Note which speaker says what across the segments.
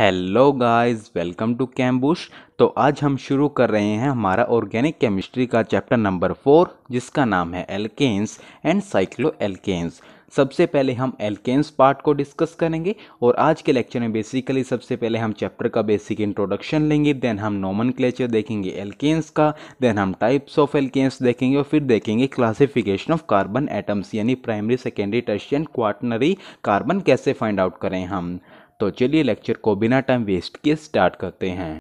Speaker 1: Hello guys welcome to कैम्बुश तो आज हम शुरू कर रहे हैं हमारा ऑर्गेनिक केमिस्ट्री का चैप्टर नंबर फोर जिसका नाम है एल्केन्स एंड साइक्लो एल्केन्स सबसे पहले हम एल्केन्स पार्ट को डिस्कस करेंगे और आज के लेक्चर में बेसिकली सबसे पहले हम चैप्टर का बेसिक इंट्रोडक्शन लेंगे देन हम नॉमन देखेंगे एल्केन्स का देन हम टाइप्स ऑफ एल्केन्स देखेंगे और फिर देखेंगे क्लासिफिकेशन ऑफ कार्बन एटम्स यानी primary secondary tertiary quaternary carbon कैसे फाइंड आउट करें हम तो चलिए लेक्चर को बिना टाइम वेस्ट किए स्टार्ट करते हैं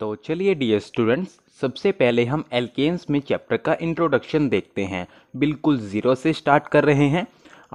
Speaker 1: तो चलिए डियर स्टूडेंट्स सबसे पहले हम एल्केन्स में चैप्टर का इंट्रोडक्शन देखते हैं बिल्कुल ज़ीरो से स्टार्ट कर रहे हैं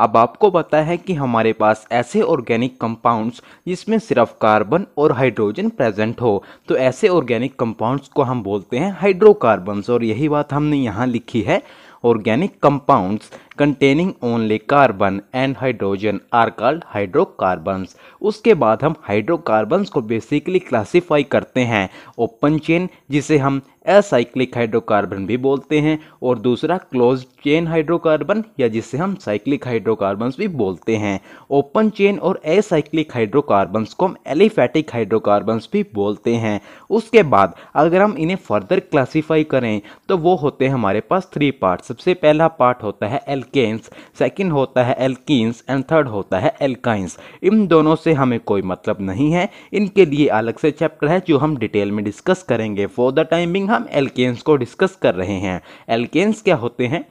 Speaker 1: अब आपको पता है कि हमारे पास ऐसे ऑर्गेनिक कंपाउंड्स जिसमें सिर्फ कार्बन और हाइड्रोजन प्रेजेंट हो तो ऐसे ऑर्गेनिक कंपाउंड्स को हम बोलते हैं हाइड्रोकार्बन्स और यही बात हमने यहाँ लिखी है organic compounds containing only carbon and hydrogen are called hydrocarbons उसके बाद हम हाइड्रोकार्बन्स को बेसिकली क्लासीफाई करते हैं ओपन चेन जिसे हम असाइक्लिक हाइड्रोकार्बन भी बोलते हैं और दूसरा क्लोज चेन हाइड्रोकार्बन या जिसे हम साइक्लिक हाइड्रोकार्बन भी बोलते हैं ओपन चेन और असाइक्लिक हाइड्रोकार्बन को हम एलिफैटिक हाइड्रोकार्बन भी बोलते हैं उसके बाद अगर हम इन्हें फर्दर क्लासीफाई करें तो वो होते हैं हमारे पास थ्री पार्ट सबसे पहला पार्ट होता है एल एल्केन्स सेकंड होता है एल्किन्स एंड थर्ड होता है एल्काइंस इन दोनों से हमें कोई मतलब नहीं है इनके लिए अलग से चैप्टर है जो हम डिटेल में डिस्कस करेंगे फॉर द टाइमिंग हम एल्केन्स को डिस्कस कर रहे हैं एल्केन्स क्या होते हैं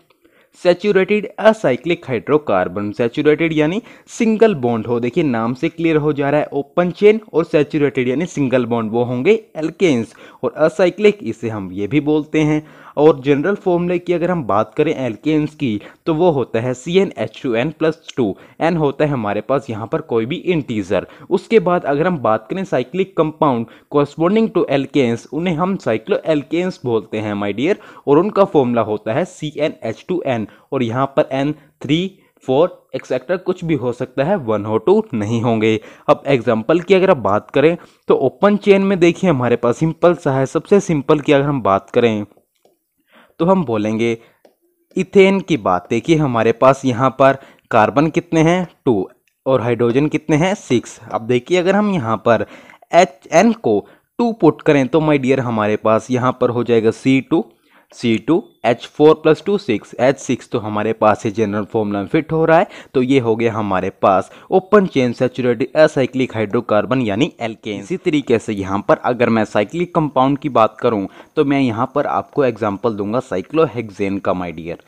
Speaker 1: सेचूरेटेड असाइक्लिक हाइड्रोकार्बन सेचूरेटेड यानी सिंगल बॉन्ड हो देखिए नाम से क्लियर हो जा रहा है ओपन चेन और सेचूरेटेड यानी सिंगल बॉन्ड वो होंगे एल्केन्स और असाइक्लिक इसे हम ये भी बोलते हैं और जनरल फॉर्मूले की अगर हम बात करें एल्केन्स की तो वो होता है C n H two n plus two n होता है हमारे पास यहाँ पर कोई भी इंटीजर उसके बाद अगर हम बात करें cyclic compound corresponding to alkanes उन्हें हम साइक्लो एल्केन्स बोलते हैं माई डियर और उनका फॉर्मूला होता है C n H two n और यहाँ पर एन थ्री फोर एक्सेट्रा कुछ भी हो सकता है वन हो टू नहीं होंगे अब एग्जाम्पल की अगर आप बात करें तो ओपन चेन में देखिए हमारे पास सिंपल सा है सबसे सिंपल की अगर हम बात करें तो हम बोलेंगे इथेन की बात देखिए हमारे पास यहाँ पर कार्बन कितने हैं टू और हाइड्रोजन कितने हैं सिक्स अब देखिए अगर हम यहाँ पर एच एन को टू पुट करें तो माय डियर हमारे पास यहाँ पर हो जाएगा C two C two H four plus two six H six तो हमारे पास ही जनरल फॉर्मूला में फिट हो रहा है तो ये हो गया हमारे पास open chain saturated acyclic hydrocarbon यानी एल्केन इसी तरीके से यहाँ पर अगर मैं साइक्लिक कंपाउंड की बात करूँ तो मैं यहाँ पर आपको एग्जाम्पल दूंगा साइक्लोहेक्जेन का माइडियर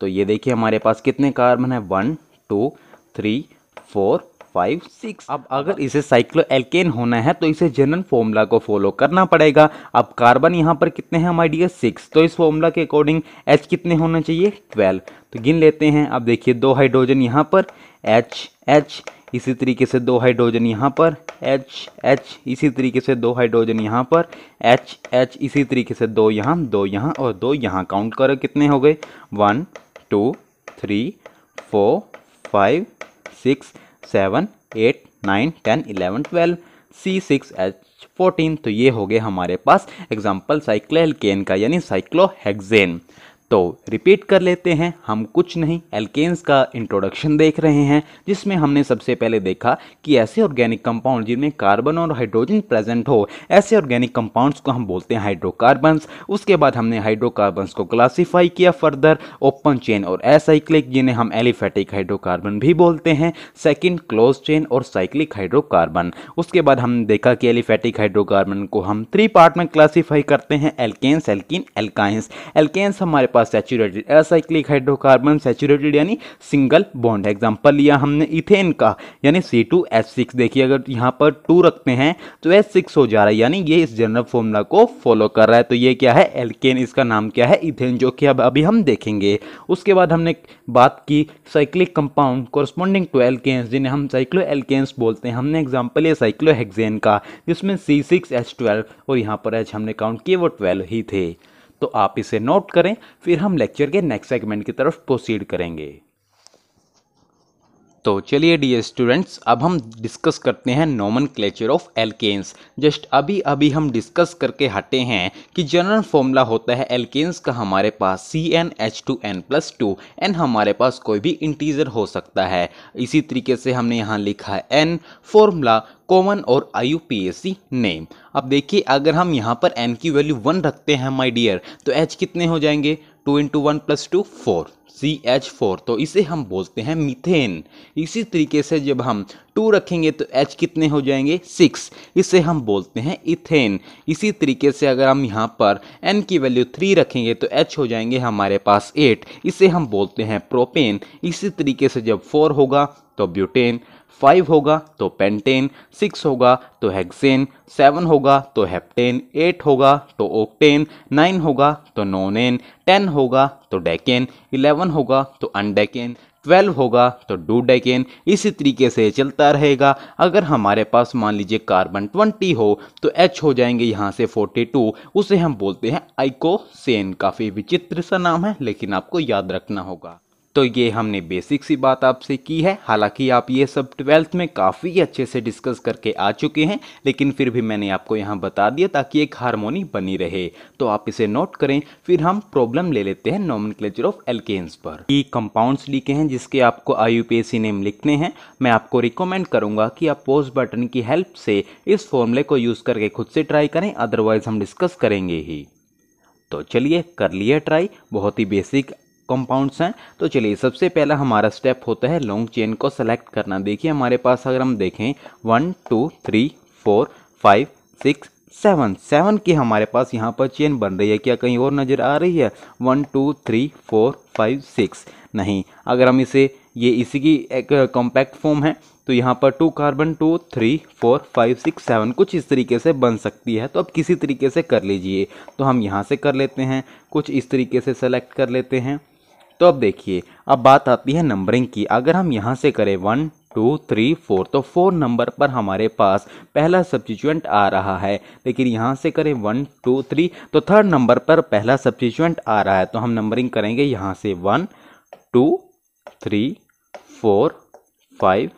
Speaker 1: तो ये देखिए हमारे पास कितने कार्बन है one two three four five six अब अगर इसे साइक्लो एल्केन होना है तो इसे जनरल फॉर्मूला को फॉलो करना पड़ेगा अब कार्बन यहाँ पर कितने हैं हमारे डी सिक्स तो इस फॉर्मूला के अकॉर्डिंग एच कितने होना चाहिए ट्वेल्व तो गिन लेते हैं अब देखिए दो हाइड्रोजन यहाँ पर एच एच इसी तरीके से दो हाइड्रोजन यहाँ पर एच एच इसी तरीके से दो हाइड्रोजन यहाँ पर एच एच इसी तरीके से दो यहाँ दो यहाँ और दो यहाँ काउंट करो कितने हो गए one two three four five six seven eight nine ten eleven twelve C six H fourteen तो ये हो गए हमारे पास एग्जाम्पल साइक्लो का यानी साइक्लो तो रिपीट कर लेते हैं हम कुछ नहीं एल्केन्स का इंट्रोडक्शन देख रहे हैं जिसमें हमने सबसे पहले देखा कि ऐसे ऑर्गेनिक कंपाउंड जिनमें कार्बन और हाइड्रोजन प्रेजेंट हो ऐसे ऑर्गेनिक कंपाउंड्स को हम बोलते हैं हाइड्रोकार्बन्स उसके बाद हमने हाइड्रोकार्बन्स को क्लासीफाई किया फर्दर ओपन चेन और एसाइक्लिक जिन्हें हम एलिफेटिक हाइड्रोकार्बन भी बोलते हैं सेकेंड क्लोज चेन और साइक्लिक हाइड्रोकार्बन उसके बाद हमने देखा कि एलिफेटिक हाइड्रोकार्बन को हम थ्री पार्ट में क्लासीफाई करते हैं एल्केन्स एल्किन एल्काइंस एल्केन्स हमारे पास पास सैचुरेटेड असाइक्लिक हाइड्रोकार्बन सैचुरेटेड यानी सिंगल बॉन्ड एग्जाम्पल लिया हमने इथेन का यानी सी टू एच सिक्स देखिए अगर यहाँ पर टू रखते हैं तो एच सिक्स हो जा रहा है यानी ये इस जनरल फॉर्मूला को फॉलो कर रहा है तो ये क्या है एल्केन इसका नाम क्या है इथेन जो कि अब अभी हम देखेंगे उसके बाद हमने बात की cyclic compound corresponding to alkanes जिन्हें हम साइक्लो एल्केन्स बोलते हैं हमने एग्जाम्पल ये साइक्लो हेक्जेन का जिसमें सी सिक्स एच ट्वेल्व और यहाँ पर एच हमने काउंट किए वो ट्वेल्व ही थे तो आप इसे नोट करें फिर हम लेक्चर के नेक्स्ट सेगमेंट की तरफ प्रोसीड करेंगे तो चलिए डी स्टूडेंट्स अब हम डिस्कस करते हैं nomenclature of alkanes just अभी अभी हम डिस्कस करके हटे हैं कि जनरल फॉर्मूला होता है एल्केन्स का हमारे पास C n H two n plus two n हमारे पास कोई भी इंटीजर हो सकता है इसी तरीके से हमने यहाँ लिखा है एन फॉर्मूला कॉमन और आई नेम अब देखिए अगर हम यहाँ पर एन की वैल्यू वन रखते हैं माई डियर तो एच कितने हो जाएंगे two into one plus two four C H four तो इसे हम बोलते हैं मीथेन इसी तरीके से जब हम टू रखेंगे तो एच कितने हो जाएंगे सिक्स इसे हम बोलते हैं इथेन इसी तरीके से अगर हम यहाँ पर एन की वैल्यू थ्री रखेंगे तो एच हो जाएंगे हमारे पास एट इसे हम बोलते हैं प्रोपेन इसी तरीके से जब फोर होगा तो ब्यूटेन फाइव होगा तो पेंटेन सिक्स होगा तो हेक्सेन सेवन होगा तो हेप्टेन एट होगा तो ओक्टेन नाइन होगा तो नोनेन टेन होगा तो डेकेन इलेवन होगा तो अनडेकेन ट्वेल्व होगा तो डू डेकेन इसी तरीके से चलता रहेगा अगर हमारे पास मान लीजिए कार्बन ट्वेंटी हो तो एच हो जाएंगे यहाँ से फोर्टी टू उसे हम बोलते हैं आइकोसेन काफ़ी विचित्र सा नाम है लेकिन आपको याद रखना होगा तो ये हमने बेसिक सी बात आपसे की है हालांकि आप ये सब ट्वेल्थ में काफ़ी अच्छे से डिस्कस करके आ चुके हैं लेकिन फिर भी मैंने आपको यहाँ बता दिया ताकि एक हारमोनी बनी रहे तो आप इसे नोट करें फिर हम प्रॉब्लम ले लेते हैं नॉमन क्लेचर ऑफ एल्केन्स पर ये कंपाउंड्स लिखे हैं जिसके आपको आई नेम लिखने हैं मैं आपको रिकमेंड करूँगा कि आप पोस्ट बटन की हेल्प से इस फॉर्मूले को यूज़ करके खुद से ट्राई करें अदरवाइज हम डिस्कस करेंगे ही तो चलिए कर लिए ट्राई बहुत ही बेसिक कंपाउंड्स हैं तो चलिए सबसे पहला हमारा स्टेप होता है लॉन्ग चेन को सेलेक्ट करना देखिए हमारे पास अगर हम देखें one two three four five six seven seven की हमारे पास यहाँ पर चेन बन रही है क्या कहीं और नज़र आ रही है one two three four five six नहीं अगर हम इसे ये इसी की एक कॉम्पैक्ट फॉर्म है तो यहाँ पर two carbon two three four five six seven कुछ इस तरीके से बन सकती है तो अब किसी तरीके से कर लीजिए तो हम यहाँ से कर लेते हैं कुछ इस तरीके से सेलेक्ट कर लेते हैं तो अब देखिए अब बात आती है नंबरिंग की अगर हम यहाँ से करें वन टू थ्री फोर तो फोर नंबर पर हमारे पास पहला सब्सिट्यूएंट आ रहा है लेकिन यहाँ से करें वन टू थ्री तो थर्ड नंबर पर पहला सब्सिट्यूएंट आ रहा है तो हम नंबरिंग करेंगे यहाँ से one two three four five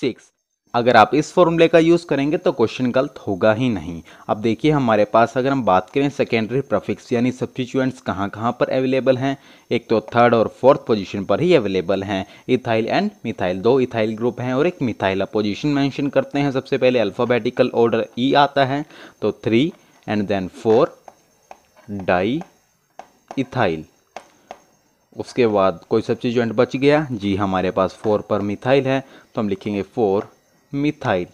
Speaker 1: six अगर आप इस फॉर्मूले का यूज़ करेंगे तो क्वेश्चन गलत होगा ही नहीं अब देखिए हमारे पास अगर हम बात करें सेकेंडरी प्रफिक्स यानी सब्सिट्यूएंट्स कहाँ कहाँ पर अवेलेबल हैं एक तो थर्ड और फोर्थ पोजीशन पर ही अवेलेबल हैं इथाइल एंड मिथाइल दो इथाइल ग्रुप हैं और एक मिथाइल अपोजिशन मैंशन करते हैं सबसे पहले अल्फ़ाबेटिकल ऑर्डर ई आता है तो three and then four di ethyl उसके बाद कोई सब्सिट्यूएंट बच गया जी हमारे पास फोर पर मिथाइल है तो हम लिखेंगे फोर मिथाइल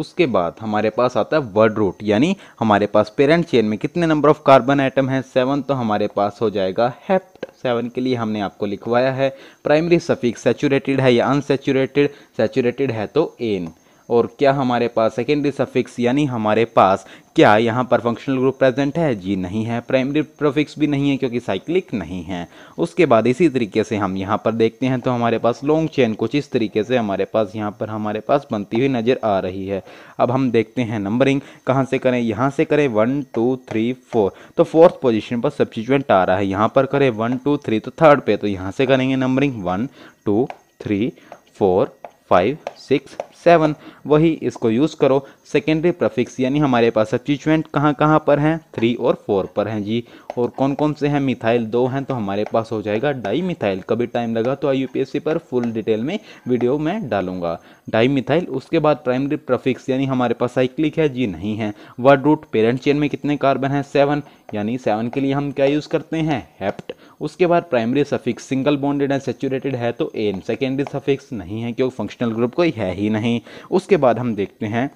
Speaker 1: उसके बाद हमारे पास आता है वर्ड रूट यानी हमारे पास पेरेंट चेन में कितने नंबर ऑफ कार्बन आइटम हैं सेवन तो हमारे पास हो जाएगा हेप्ट सेवन के लिए हमने आपको लिखवाया है प्राइमरी सफिक सेचूरेटेड है या अनसेचूरेटेड सेचूरेटेड है तो एन और क्या हमारे पास सेकेंडरी सफिक्स यानी हमारे पास क्या यहाँ पर फंक्शनल ग्रुप प्रेजेंट है जी नहीं है प्राइमरी प्रोफिक्स भी नहीं है क्योंकि साइक्लिक नहीं है उसके बाद इसी तरीके से हम यहाँ पर देखते हैं तो हमारे पास लॉन्ग चेन कुछ इस तरीके से हमारे पास यहाँ पर हमारे पास बनती हुई नज़र आ रही है अब हम देखते हैं नंबरिंग कहाँ से करें यहाँ से करें वन टू थ्री फोर तो फोर्थ पोजिशन पर सब्सिटेंट आ रहा है यहाँ पर करें वन टू थ्री तो थर्ड पे तो यहाँ से करेंगे numbering one two three four five six seven वही इसको यूज़ करो सेकेंडरी प्रफिक्स यानी हमारे पास सब्सिट्यूएंट कहाँ कहाँ पर हैं थ्री और फोर पर हैं जी और कौन कौन से हैं मिथाइल दो हैं तो हमारे पास हो जाएगा डाई मिथाइल कभी टाइम लगा तो आई पर फुल डिटेल में वीडियो में डालूंगा डाई मिथाइल उसके बाद प्राइमरी प्रफिक्स यानी हमारे पास साइक्लिक है जी नहीं है वर्ड रूट पेरेंट चेन में कितने कार्बन हैं सेवन यानी सेवन के लिए हम क्या यूज़ करते हैं हेप्ट उसके बाद primary suffix single bonded and saturated है तो एन सेकेंडरी सफिक्स नहीं है क्योंकि फंक्शनल ग्रुप कोई है ही नहीं उसके बाद हम देखते हैं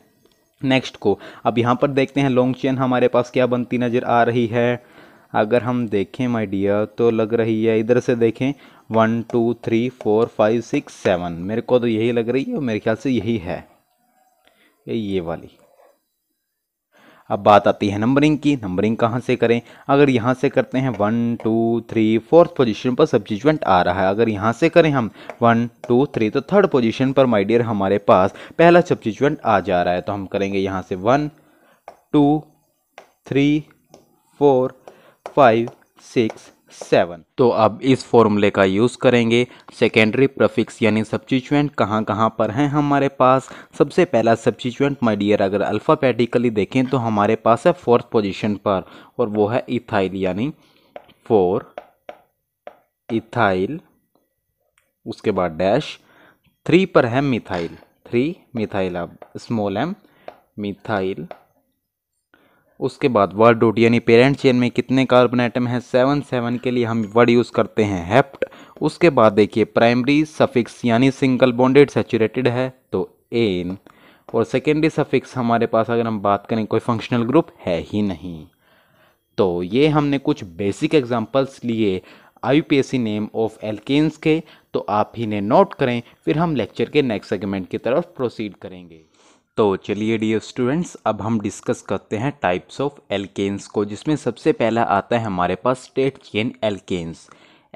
Speaker 1: नेक्स्ट को अब यहाँ पर देखते हैं लॉन्ग चेन हमारे पास क्या बनती नज़र आ रही है अगर हम देखें माय डियर तो लग रही है इधर से देखें one two three four five six seven मेरे को तो यही लग रही है और मेरे ख्याल से यही है ये वाली अब बात आती है नंबरिंग की नंबरिंग कहाँ से करें अगर यहाँ से करते हैं one two three fourth position पर सब्सिट्यूंट आ रहा है अगर यहाँ से करें हम वन टू थ्री तो थर्ड पोजीशन पर माय डियर हमारे पास पहला सब्सिट्यूंट आ जा रहा है तो हम करेंगे यहाँ से one two three four five six seven तो अब इस फॉर्मूले का यूज़ करेंगे सेकेंडरी प्रफिक्स यानी सब्सिचुएंट कहाँ कहाँ पर हैं हमारे पास सबसे पहला सब्सिचुएंट माय डियर अगर अल्फ़ाबेटिकली देखें तो हमारे पास है फोर्थ पोजीशन पर और वो है इथाइल यानी फोर इथाइल उसके बाद डैश थ्री पर है मिथाइल थ्री मिथाइल अब स्मॉल एम मिथाइल उसके बाद वर्ड रूट यानी पेरेंट चेन में कितने कार्बन आइटम हैं सेवन सेवन के लिए हम वर्ड यूज़ करते हैं हेप्ट उसके बाद देखिए प्राइमरी सफिक्स यानी सिंगल बॉन्डेड सेचूरेटेड है तो एन और सेकेंडरी सफिक्स हमारे पास अगर हम बात करें कोई फंक्शनल ग्रुप है ही नहीं तो ये हमने कुछ बेसिक एग्जांपल्स लिए आई नेम ऑफ एल्केन्स के तो आप इन्हें नोट करें फिर हम लेक्चर के नेक्स्ट सेगमेंट की तरफ प्रोसीड करेंगे तो चलिए डी स्टूडेंट्स अब हम डिस्कस करते हैं टाइप्स ऑफ एल्केन्स को जिसमें सबसे पहला आता है हमारे पास straight chain alkanes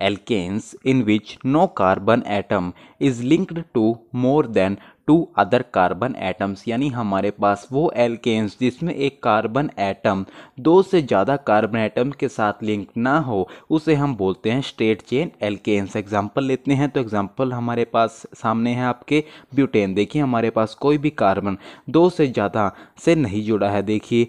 Speaker 1: alkanes in which no carbon atom is linked to more than two other carbon atoms यानी हमारे पास वो एल्केन्स जिसमें एक कार्बन एटम दो से ज़्यादा कार्बन एटम के साथ लिंक ना हो उसे हम बोलते हैं स्ट्रेट चेन एल्केन्स एग्जांपल लेते हैं तो एग्जांपल हमारे पास सामने है आपके ब्यूटेन देखिए हमारे पास कोई भी कार्बन दो से ज़्यादा से नहीं जुड़ा है देखिए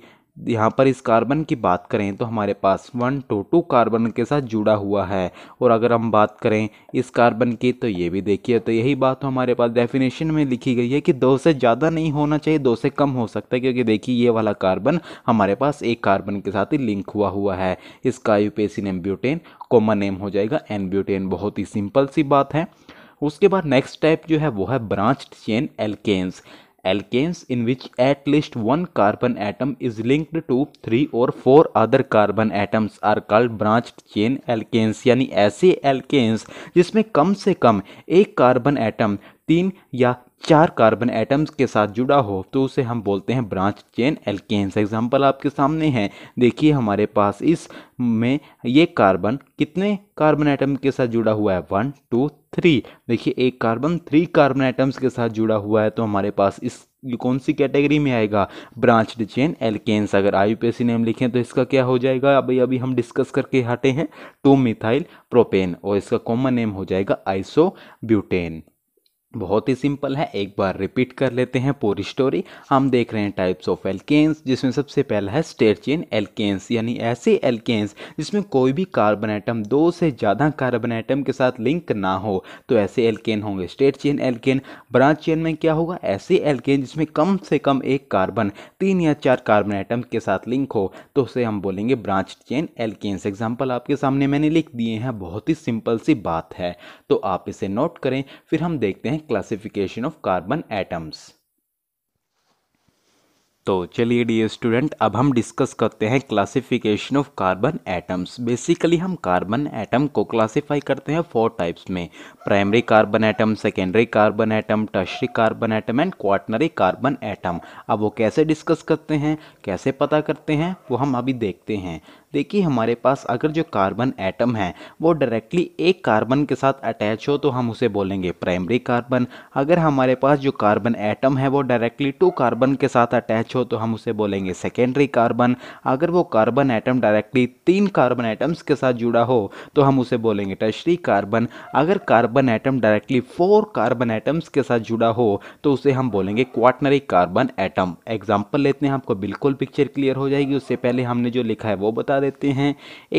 Speaker 1: यहाँ पर इस कार्बन की बात करें तो हमारे पास वन टू टू कार्बन के साथ जुड़ा हुआ है और अगर हम बात करें इस कार्बन की तो ये भी देखिए तो यही बात तो हमारे पास डेफिनेशन में लिखी गई है कि दो से ज़्यादा नहीं होना चाहिए दो से कम हो सकता है क्योंकि देखिए ये वाला कार्बन हमारे पास एक कार्बन के साथ ही लिंक हुआ हुआ है इसका यूपेसिन एम कॉमन नेम हो जाएगा एन ब्यूटेन बहुत ही सिंपल सी बात है उसके बाद नेक्स्ट टाइप जो है वो है branch chain alkanes alkanes in which at least one carbon atom is linked to three और four other carbon atoms are called branched chain alkanes यानी ऐसे एल्केन्स जिसमें कम से कम एक कार्बन एटम तीन या चार कार्बन एटम्स के साथ जुड़ा हो तो उसे हम बोलते हैं ब्रांच चेन एल्केन्स एग्जाम्पल आपके सामने है देखिए हमारे पास इस में ये कार्बन कितने कार्बन एटम के साथ जुड़ा हुआ है वन टू थ्री देखिए एक कार्बन थ्री कार्बन एटम्स के साथ जुड़ा हुआ है तो हमारे पास इस कौन सी कैटेगरी में आएगा ब्रांच्ड चेन एल्केन्स अगर आई सी नेम लिखें तो इसका क्या हो जाएगा अभी अभी हम डिस्कस करके हटे हैं टू मिथाइल प्रोपेन और इसका कॉमन नेम हो जाएगा आइसो ब्यूटेन बहुत ही सिंपल है एक बार रिपीट कर लेते हैं पूरी स्टोरी हम देख रहे हैं टाइप्स ऑफ एल्केन्स जिसमें सबसे पहला है स्टेट चेन एल्केन्स यानी ऐसे एल्केन्स जिसमें कोई भी कार्बन आइटम दो से ज़्यादा कार्बन आइटम के साथ लिंक ना हो तो ऐसे एल्केन होंगे straight chain alkane branch chain में क्या होगा ऐसे एल्केन जिसमें कम से कम एक कार्बन तीन या चार कार्बन आइटम के साथ लिंक हो तो उसे हम बोलेंगे ब्रांच चेन एल्केन्स एग्जाम्पल आपके सामने मैंने लिख दिए हैं बहुत ही सिंपल सी बात है तो आप इसे नोट करें फिर हम देखते हैं and classification of carbon atoms तो चलिए डी स्टूडेंट अब हम डिस्कस करते हैं classification of carbon atoms basically हम कार्बन एटम को क्लासिफाई करते हैं फोर टाइप्स में primary carbon atom secondary carbon atom tertiary carbon atom and quaternary carbon atom अब वो कैसे डिस्कस करते हैं कैसे पता करते हैं वो हम अभी देखते हैं देखिए हमारे पास अगर जो कार्बन एटम है वो डायरेक्टली एक कार्बन के साथ अटैच हो तो हम उसे बोलेंगे प्राइमरी कार्बन अगर हमारे पास जो कार्बन एटम है वो डायरेक्टली टू कार्बन के साथ अटैच हो तो हम उसे बोलेंगे सेकेंडरी कार्बन अगर वो कार्बन एटम डायरेक्टली तीन कार्बन एटम्स के साथ जुड़ा हो तो हम उसे बोलेंगे टर्शरी कार्बन अगर carbon atom directly four carbon atoms के साथ जुड़ा हो तो उसे हम बोलेंगे क्वाटनरी कार्बन एटम एग्जाम्पल लेते हैं आपको बिल्कुल पिक्चर क्लियर हो जाएगी उससे पहले हमने जो लिखा है वो बता देते हैं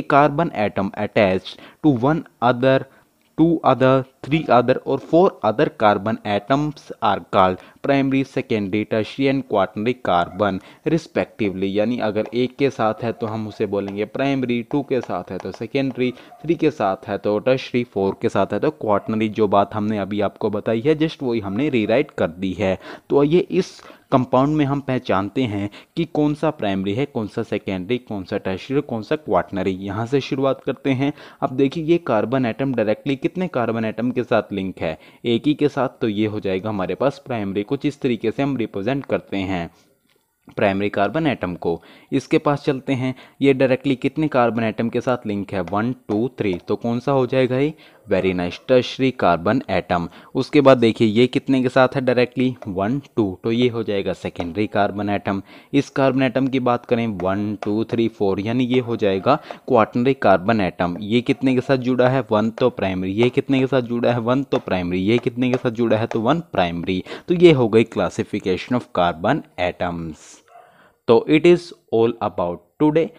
Speaker 1: a carbon atom attach to one other two other three other और four other carbon atoms are called primary secondary tertiary and quaternary carbon respectively यानी अगर एक के साथ है तो हम उसे बोलेंगे प्राइमरी टू के साथ है तो सेकेंडरी थ्री के साथ है तो टर्शरी फोर के साथ है तो क्वार्टनरी जो बात हमने अभी आपको बताई है जस्ट वही हमने रीराइट कर दी है तो ये इस कंपाउंड में हम पहचानते हैं कि कौन सा प्राइमरी है कौन सा सेकेंडरी कौन सा टर्शरी कौन सा क्वाटनरी यहाँ से शुरुआत करते हैं अब देखिए ये कार्बन आइटम डायरेक्टली कितने कार्बन आइटम के साथ लिंक है एक ही के साथ तो ये हो जाएगा हमारे पास प्राइमरी कुछ इस तरीके से हम रिप्रेजेंट करते हैं प्राइमरी कार्बन एटम को इसके पास चलते हैं ये डायरेक्टली कितने कार्बन एटम के साथ लिंक है वन टू थ्री तो कौन सा हो जाएगा ये very nice tertiary carbon atom उसके बाद देखिए ये कितने के साथ है डायरेक्टली वन टू तो ये हो जाएगा सेकेंडरी कार्बन एटम इस कार्बन एटम की बात करें वन टू थ्री फोर यानी ये हो जाएगा क्वार्टनरी कार्बन एटम ये कितने के साथ जुड़ा है वन तो प्राइमरी ये कितने के साथ जुड़ा है वन तो प्राइमरी ये कितने के साथ जुड़ा है तो वन प्राइमरी तो ये हो गई क्लासिफिकेशन ऑफ कार्बन एटम्स तो it is all about today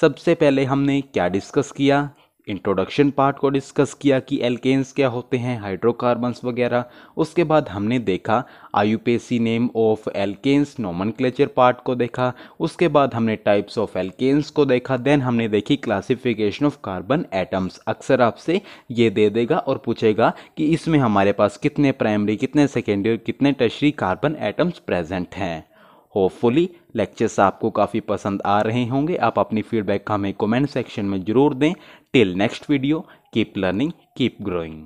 Speaker 1: सबसे पहले हमने क्या डिस्कस किया इंट्रोडक्शन पार्ट को डिस्कस किया कि एल्केन्स क्या होते हैं हाइड्रोकार्बन्स वगैरह उसके बाद हमने देखा आई नेम ऑफ एल्केन्स नॉमन पार्ट को देखा उसके बाद हमने टाइप्स ऑफ एल्केन्स को देखा देन हमने देखी क्लासिफिकेशन ऑफ कार्बन एटम्स अक्सर आपसे ये दे देगा और पूछेगा कि इसमें हमारे पास कितने प्राइमरी कितने सेकेंडरी और कितने टशरी कार्बन एटम्स प्रेजेंट हैं होपफुली लेक्चर्स आपको काफ़ी पसंद आ रहे होंगे आप अपनी फीडबैक हमें कमेंट सेक्शन में ज़रूर दें Till next video, keep learning, keep growing.